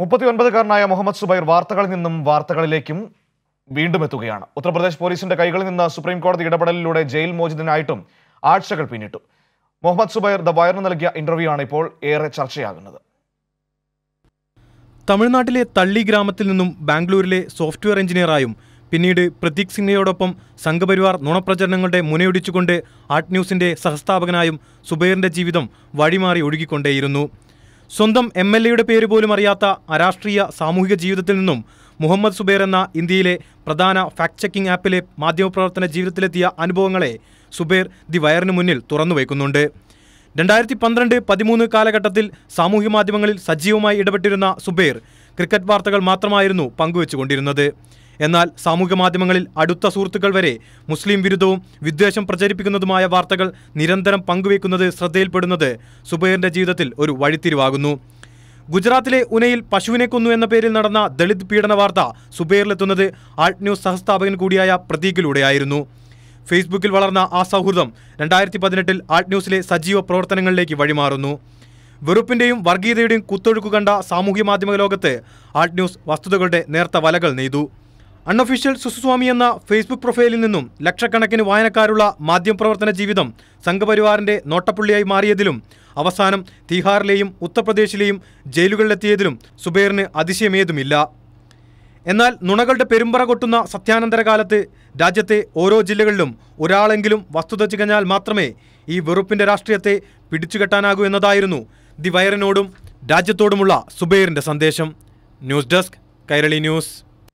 മുപ്പത്തി ഒൻപതുകാരനായ മുഹമ്മദ് സുബൈർ വാർത്തകളിൽ നിന്നും വാർത്തകളിലേക്കും വീണ്ടും എത്തുകയാണ് ഉത്തർപ്രദേശ് പോലീസിന്റെ കൈകളിൽ നിന്ന് സുപ്രീം കോടതി ഇടപെടലിലൂടെ ജയിൽ മോചിതനായിട്ടും ആഴ്ചകൾ പിന്നിട്ടു മുഹമ്മദ് സുബൈർ ദ വയറിന് നൽകിയ ഇന്റർവ്യൂ ആണ് ഇപ്പോൾ ഏറെ ചർച്ചയാകുന്നത് തമിഴ്നാട്ടിലെ തള്ളി ഗ്രാമത്തിൽ നിന്നും ബാംഗ്ലൂരിലെ സോഫ്റ്റ്വെയർ എഞ്ചിനീയറായും പിന്നീട് പ്രതീക് സിംഗയോടൊപ്പം സംഘപരിവാർ നുണപ്രചരണങ്ങളുടെ മുനയൊടിച്ചുകൊണ്ട് ആർട്ട് ന്യൂസിന്റെ സഹസ്ഥാപകനായും സുബൈറിന്റെ ജീവിതം വഴിമാറി ഒഴുകിക്കൊണ്ടേയിരുന്നു സ്വന്തം എം എൽ എയുടെ പേര് പോലും അറിയാത്ത അരാഷ്ട്രീയ സാമൂഹിക ജീവിതത്തിൽ നിന്നും മുഹമ്മദ് സുബൈർ എന്ന ഇന്ത്യയിലെ പ്രധാന ഫാക്ട് ചെക്കിംഗ് ആപ്പിലെ മാധ്യമപ്രവർത്തന ജീവിതത്തിലെത്തിയ അനുഭവങ്ങളെ സുബൈർ ദി വയറിന് മുന്നിൽ തുറന്നു വയ്ക്കുന്നുണ്ട് രണ്ടായിരത്തി പന്ത്രണ്ട് പതിമൂന്ന് കാലഘട്ടത്തിൽ സാമൂഹ്യ മാധ്യമങ്ങളിൽ സജീവമായി ഇടപെട്ടിരുന്ന സുബൈർ ക്രിക്കറ്റ് വാർത്തകൾ മാത്രമായിരുന്നു പങ്കുവെച്ചുകൊണ്ടിരുന്നത് എന്നാൽ സാമൂഹ്യ മാധ്യമങ്ങളിൽ അടുത്ത സുഹൃത്തുക്കൾ വരെ മുസ്ലിം വിരുദ്ധവും വിദ്വേഷം പ്രചരിപ്പിക്കുന്നതുമായ വാർത്തകൾ നിരന്തരം പങ്കുവെക്കുന്നത് ശ്രദ്ധയിൽപ്പെടുന്നത് സുബൈറിന്റെ ജീവിതത്തിൽ ഒരു വഴിത്തിരിവാകുന്നു ഗുജറാത്തിലെ ഉനയിൽ പശുവിനെ കൊന്നു എന്ന പേരിൽ നടന്ന ദളിത് പീഡന വാർത്ത സുബൈറിലെത്തുന്നത് ആൾട്ട് ന്യൂസ് സഹസ്ഥാപകൻ കൂടിയായ പ്രതീകിലൂടെയായിരുന്നു ഫേസ്ബുക്കിൽ വളർന്ന ആ സൗഹൃദം രണ്ടായിരത്തി പതിനെട്ടിൽ ആർട്ട് ന്യൂസിലെ സജീവ പ്രവർത്തനങ്ങളിലേക്ക് വഴിമാറുന്നു വെറുപ്പിന്റെയും വർഗീയതയുടെയും കുത്തൊഴുക്ക് കണ്ട സാമൂഹ്യ മാധ്യമ ലോകത്ത് ആർട്ട് ന്യൂസ് വസ്തുതകളുടെ നേർത്ത വലകൾ നെയ്തു അൺഒഫീഷ്യൽ സുസുസ്വാമി എന്ന ഫേസ്ബുക്ക് പ്രൊഫൈലിൽ നിന്നും ലക്ഷക്കണക്കിന് വായനക്കാരുള്ള മാധ്യമപ്രവർത്തന ജീവിതം സംഘപരിവാറിന്റെ നോട്ടപ്പുള്ളിയായി മാറിയതിലും അവസാനം തീഹാറിലെയും ഉത്തർപ്രദേശിലെയും ജയിലുകളിലെത്തിയതിലും സുബൈറിന് അതിശയമേതുമില്ല എന്നാൽ നുണകളുടെ പെരുമ്പറ കൊട്ടുന്ന സത്യാനന്തര കാലത്ത് രാജ്യത്തെ ഓരോ ജില്ലകളിലും ഒരാളെങ്കിലും വസ്തുത ചികഞ്ഞാൽ മാത്രമേ ഈ വെറുപ്പിൻ്റെ രാഷ്ട്രീയത്തെ പിടിച്ചുകെട്ടാനാകൂ എന്നതായിരുന്നു ദി വയറിനോടും രാജ്യത്തോടുമുള്ള സുബൈറിൻ്റെ സന്ദേശം ന്യൂസ് ഡെസ്ക് കൈരളി ന്യൂസ്